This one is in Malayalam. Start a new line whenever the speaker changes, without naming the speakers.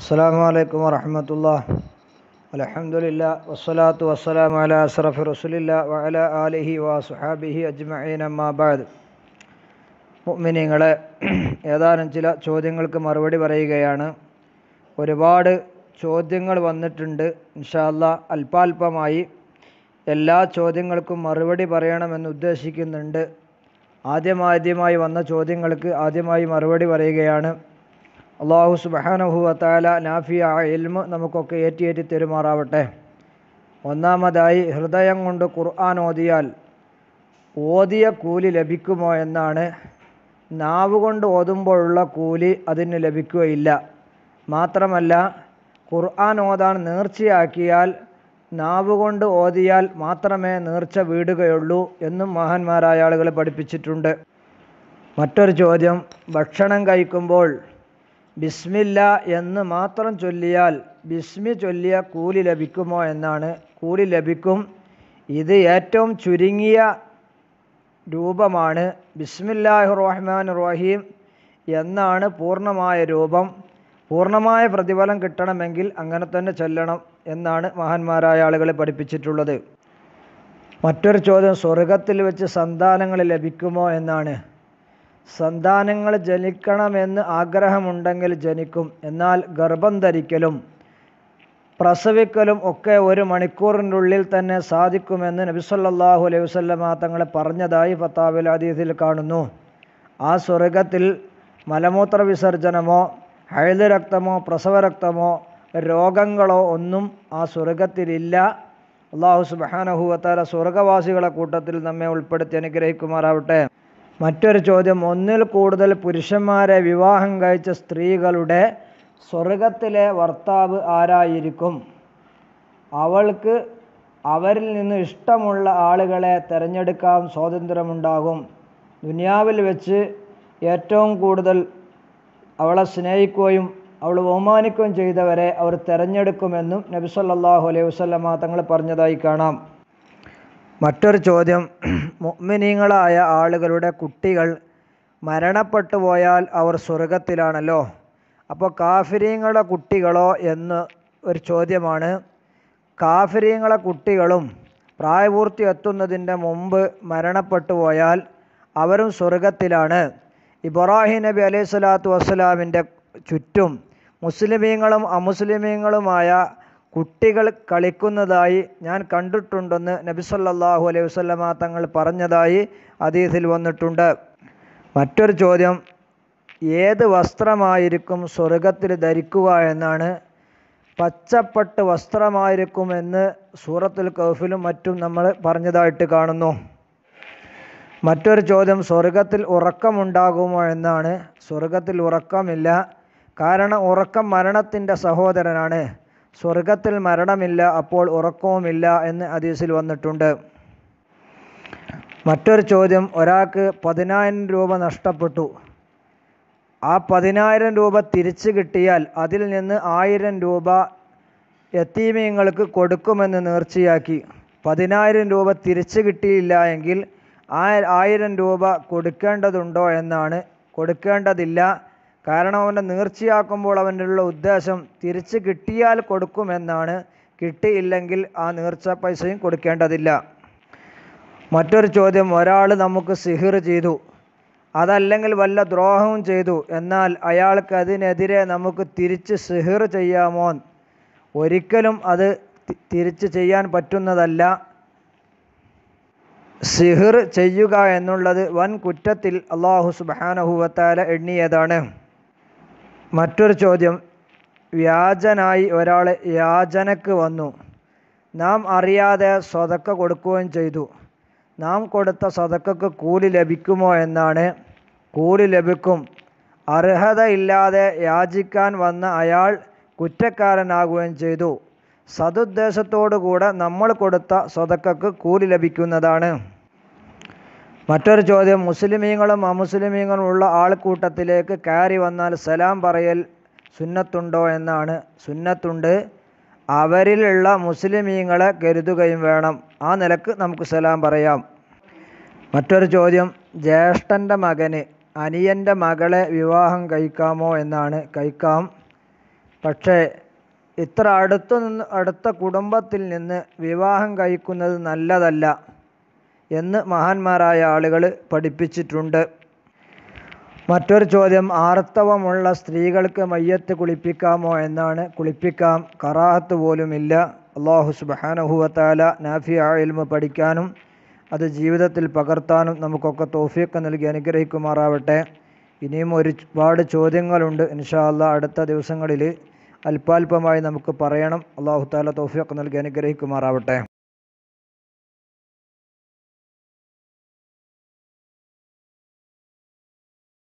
السلام عليكم ورحمة الله الحمد لله والصلاة والسلام على أشرف رسول الله وعلى آله أجمعين أما بعد മുഅ്മിനീങ്ങളെ ഏതാനും ചില ചോദ്യങ്ങൾക്ക് മറുപടി പറയുകയാണ് ഒരുപാട് ചോദ്യങ്ങൾ വന്നിട്ടുണ്ട് ഇൻഷാല്ല അല്പാൽപമായി എല്ലാ ചോദ്യങ്ങൾക്കും മറുപടി പറയണമെന്ന് ഉദ്ദേശിക്കുന്നുണ്ട് ആദ്യമാദ്യമായി വന്ന ചോദ്യങ്ങൾക്ക് ആദ്യമായി മറുപടി പറയുകയാണ് അള്ളാഹു സുബഹാനഹുവത്തായ നാഫിയ ഇൽമ നമുക്കൊക്കെ ഏറ്റിയേറ്റി തെരുമാറാവട്ടെ ഒന്നാമതായി ഹൃദയം കൊണ്ട് ഖുർആൻ ഓതിയാൽ ഓതിയ കൂലി ലഭിക്കുമോ എന്നാണ് നാവ് കൊണ്ട് ഓതുമ്പോഴുള്ള കൂലി അതിന് ലഭിക്കുകയില്ല മാത്രമല്ല ഖുർആൻ ഓതാൻ നേർച്ചയാക്കിയാൽ നാവ് കൊണ്ട് ഓതിയാൽ മാത്രമേ നേർച്ച വീടുകയുള്ളൂ എന്നും മഹാന്മാരായ ആളുകൾ പഠിപ്പിച്ചിട്ടുണ്ട് മറ്റൊരു ചോദ്യം ഭക്ഷണം കഴിക്കുമ്പോൾ ബിസ്മില്ല എന്ന് മാത്രം ചൊല്ലിയാൽ ബിസ്മി ചൊല്ലിയ കൂലി ലഭിക്കുമോ എന്നാണ് കൂലി ലഭിക്കും ഇത് ഏറ്റവും ചുരുങ്ങിയ രൂപമാണ് ബിസ്മില്ലാഹി റഹ്മാൻ റഹീം എന്നാണ് പൂർണ്ണമായ രൂപം പൂർണ്ണമായ പ്രതിഫലം കിട്ടണമെങ്കിൽ അങ്ങനെ തന്നെ ചൊല്ലണം എന്നാണ് മഹാന്മാരായ ആളുകളെ പഠിപ്പിച്ചിട്ടുള്ളത് മറ്റൊരു ചോദ്യം സ്വർഗത്തിൽ വെച്ച് സന്താനങ്ങൾ ലഭിക്കുമോ എന്നാണ് സന്താനങ്ങൾ ജനിക്കണമെന്ന് ആഗ്രഹമുണ്ടെങ്കിൽ ജനിക്കും. എന്നാൽ ഗർഭം ധരിക്കലും പ്രസവിക്കലും ഒക്കെ ഒരു മണിക്കൂറിനുള്ളിൽ തന്നെ സാധിക്കുമെന്ന് നബിസല്ലാഹു അലൈഹി വസ്ലമ തങ്ങൾ പറഞ്ഞതായി ഫത്താവിൽ അതീതിൽ കാണുന്നു. ആ സ്വർഗത്തിൽ മലമൂത്ര വിസർജനമോ ഹൈദ് രക്തമോ പ്രസവരക്തമോ രോഗങ്ങളോ ഒന്നും ആ സ്വർഗത്തിലില്ല. അള്ളാഹു സുബാനഹുവത്താല സ്വർഗവാസികളെ കൂട്ടത്തിൽ നമ്മെ ഉൾപ്പെടുത്തി അനുഗ്രഹിക്കുമാറാവട്ടെ. മറ്റൊരു ചോദ്യം ഒന്നിൽ കൂടുതൽ പുരുഷന്മാരെ വിവാഹം കഴിച്ച സ്ത്രീകളുടെ സ്വർഗത്തിലെ ഭർത്താവ് ആരായിരിക്കും അവൾക്ക് അവരിൽ നിന്ന് ഇഷ്ടമുള്ള ആളുകളെ തിരഞ്ഞെടുക്കാൻ സ്വാതന്ത്ര്യമുണ്ടാകും ദുനിയാവിൽ വെച്ച് ഏറ്റവും കൂടുതൽ അവളെ സ്നേഹിക്കുകയും അവൾ ബഹുമാനിക്കുകയും ചെയ്തവരെ അവർ തിരഞ്ഞെടുക്കുമെന്നും നബിസല്ലാഹു അലൈഹി വസ്ലമ തങ്ങൾ പറഞ്ഞതായി കാണാം മറ്റൊരു ചോദ്യം മുഅ്മിനീങ്ങളായ ആളുകളുടെ കുട്ടികൾ മരണപ്പെട്ടു പോയാൽ അവർ സ്വർഗത്തിലാണല്ലോ അപ്പോൾ കാഫിരീങ്ങളുടെ കുട്ടികളോ എന്ന് ഒരു ചോദ്യമാണ് കാഫിരീങ്ങളെ കുട്ടികളും പ്രായപൂർത്തി എത്തുന്നതിൻ്റെ മുമ്പ് മരണപ്പെട്ടു പോയാൽ അവരും സ്വർഗത്തിലാണ് ഇബ്രാഹിം നബി അലൈഹി സ്വലാത്തു വസ്സലാമിൻ്റെ ചുറ്റും മുസ്ലിമീങ്ങളും അമുസ്ലിമീങ്ങളുമായ കുട്ടികൾ കളിക്കുന്നതായി ഞാൻ കണ്ടിട്ടുണ്ടെന്ന് നബിസല്ലാഹു അലൈഹി വസ്ലമ തങ്ങൾ പറഞ്ഞതായി അതീതിൽ വന്നിട്ടുണ്ട് മറ്റൊരു ചോദ്യം ഏത് വസ്ത്രമായിരിക്കും സ്വർഗത്തിൽ ധരിക്കുക എന്നാണ് പച്ചപ്പട്ട് വസ്ത്രമായിരിക്കുമെന്ന് സൂറത്തുൽ കൗഫിലും മറ്റും നമ്മൾ പറഞ്ഞതായിട്ട് കാണുന്നു മറ്റൊരു ചോദ്യം സ്വർഗത്തിൽ ഉറക്കമുണ്ടാകുമോ എന്നാണ് സ്വർഗത്തിൽ ഉറക്കമില്ല കാരണം ഉറക്കം മരണത്തിൻ്റെ സഹോദരനാണ് സ്വർഗത്തിൽ മരണമില്ല അപ്പോൾ ഉറക്കവുമില്ല എന്ന് ഹദീസിൽ വന്നിട്ടുണ്ട് മറ്റൊരു ചോദ്യം ഒരാൾക്ക് പതിനായിരം രൂപ നഷ്ടപ്പെട്ടു ആ പതിനായിരം രൂപ തിരിച്ചു കിട്ടിയാൽ അതിൽ നിന്ന് ആയിരം രൂപ എത്തീമിയങ്ങൾക്ക് കൊടുക്കുമെന്ന് നേർച്ചയാക്കി പതിനായിരം രൂപ തിരിച്ചു കിട്ടിയില്ല എങ്കിൽ ആ ആയിരം രൂപ കൊടുക്കേണ്ടതുണ്ടോ എന്നാണ് കൊടുക്കേണ്ടതില്ല കാരണം അവൻ്റെ നേർച്ചയാക്കുമ്പോൾ അവൻ്റെ ഉള്ള ഉദ്ദേശം തിരിച്ച് കിട്ടിയാൽ കൊടുക്കുമെന്നാണ് കിട്ടിയില്ലെങ്കിൽ ആ നേർച്ച പൈസയും കൊടുക്കേണ്ടതില്ല മറ്റൊരു ചോദ്യം ഒരാൾ നമുക്ക് സിഹിർ ചെയ്തു അതല്ലെങ്കിൽ വല്ല ദ്രോഹവും ചെയ്തു എന്നാൽ അയാൾക്ക് അതിനെതിരെ നമുക്ക് തിരിച്ച് സിഹിർ ചെയ്യാമോ ഒരിക്കലും അത് തിരിച്ച് ചെയ്യാൻ പറ്റുന്നതല്ല സിഹിർ ചെയ്യുക എന്നുള്ളത് വൻ കുറ്റത്തിൽ അള്ളാഹു സുബാനഹുവത്താല എണ്ണിയതാണ് മറ്റൊരു ചോദ്യം വ്യാജനായി ഒരാൾ യാചനക്ക് വന്നു നാം അറിയാതെ സ്വതക്ക കൊടുക്കുകയും ചെയ്തു നാം കൊടുത്ത സ്വതക്കക്ക് കൂലി ലഭിക്കുമോ എന്നാണ് കൂലി ലഭിക്കും അർഹതയില്ലാതെ യാചിക്കാൻ വന്ന അയാൾ കുറ്റക്കാരനാകുകയും ചെയ്തു സതുദ്ദേശത്തോടുകൂടെ നമ്മൾ കൊടുത്ത സ്വതക്കക്ക് കൂലി ലഭിക്കുന്നതാണ് മറ്റൊരു ചോദ്യം മുസ്ലിമീങ്ങളും അമുസ്ലിമീങ്ങളും ഉള്ള ആൾക്കൂട്ടത്തിലേക്ക് കയറി വന്നാൽ സലാം പറയൽ സുന്നത്തുണ്ടോ എന്നാണ് സുന്നത്തുണ്ട് അവരിലുള്ള മുസ്ലിമീങ്ങളെ കരുതുകയും വേണം ആ നിലക്ക് നമുക്ക് സലാം പറയാം മറ്റൊരു ചോദ്യം ജ്യേഷ്ഠൻ്റെ മകന് അനിയൻ്റെ മകളെ വിവാഹം കഴിക്കാമോ എന്നാണ് കഴിക്കാം പക്ഷേ ഇത്ര അടുത്തു നിന്ന് അടുത്ത കുടുംബത്തിൽ നിന്ന് വിവാഹം കഴിക്കുന്നത് നല്ലതല്ല എന്ന് മഹാന്മാരായ ആളുകൾ പഠിപ്പിച്ചിട്ടുണ്ട് മറ്റൊരു ചോദ്യം ആർത്തവമുള്ള സ്ത്രീകൾക്ക് മയ്യത്ത് കുളിപ്പിക്കാമോ എന്നാണ് കുളിപ്പിക്കാം കറാഹത്ത് പോലുമില്ല അള്ളാഹു സുബാനഹുവത്താല നാഫി ആയിൽമ പഠിക്കാനും അത് ജീവിതത്തിൽ പകർത്താനും നമുക്കൊക്കെ തോഫിയൊക്കെ നൽകി അനുഗ്രഹിക്കുമാറാവട്ടെ ഇനിയും ഒരുപാട് ചോദ്യങ്ങളുണ്ട് ഇൻഷാ അല്ലാ അടുത്ത ദിവസങ്ങളിൽ അല്പാൽപമായി നമുക്ക് പറയണം അള്ളാഹു താല തോഫിയൊക്കെ നൽകി അനുഗ്രഹിക്കുമാറാവട്ടെ